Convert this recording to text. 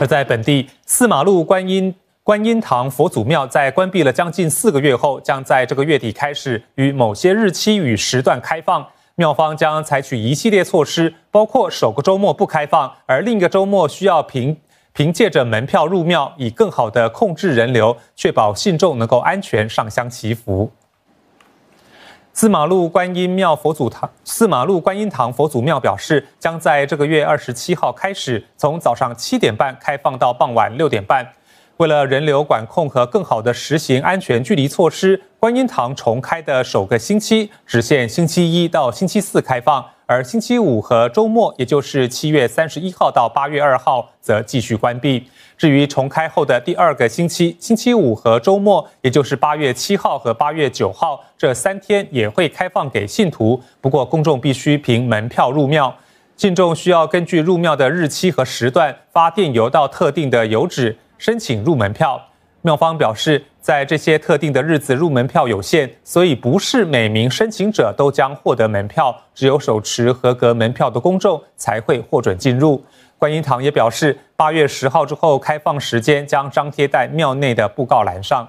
而在本地四马路观音观音堂佛祖庙，在关闭了将近四个月后，将在这个月底开始于某些日期与时段开放。庙方将采取一系列措施，包括首个周末不开放，而另一个周末需要凭凭借着门票入庙，以更好的控制人流，确保信众能够安全上香祈福。四马路观音庙佛祖堂、四马路观音堂佛祖庙表示，将在这个月二十七号开始，从早上七点半开放到傍晚六点半。为了人流管控和更好的实行安全距离措施，观音堂重开的首个星期只限星期一到星期四开放。而星期五和周末，也就是七月三十一号到八月二号，则继续关闭。至于重开后的第二个星期，星期五和周末，也就是八月七号和八月九号，这三天也会开放给信徒，不过公众必须凭门票入庙。信众需要根据入庙的日期和时段，发电邮到特定的邮址申请入门票。庙方表示，在这些特定的日子，入门票有限，所以不是每名申请者都将获得门票。只有手持合格门票的公众才会获准进入。观音堂也表示，八月十号之后开放时间将张贴在庙内的布告栏上。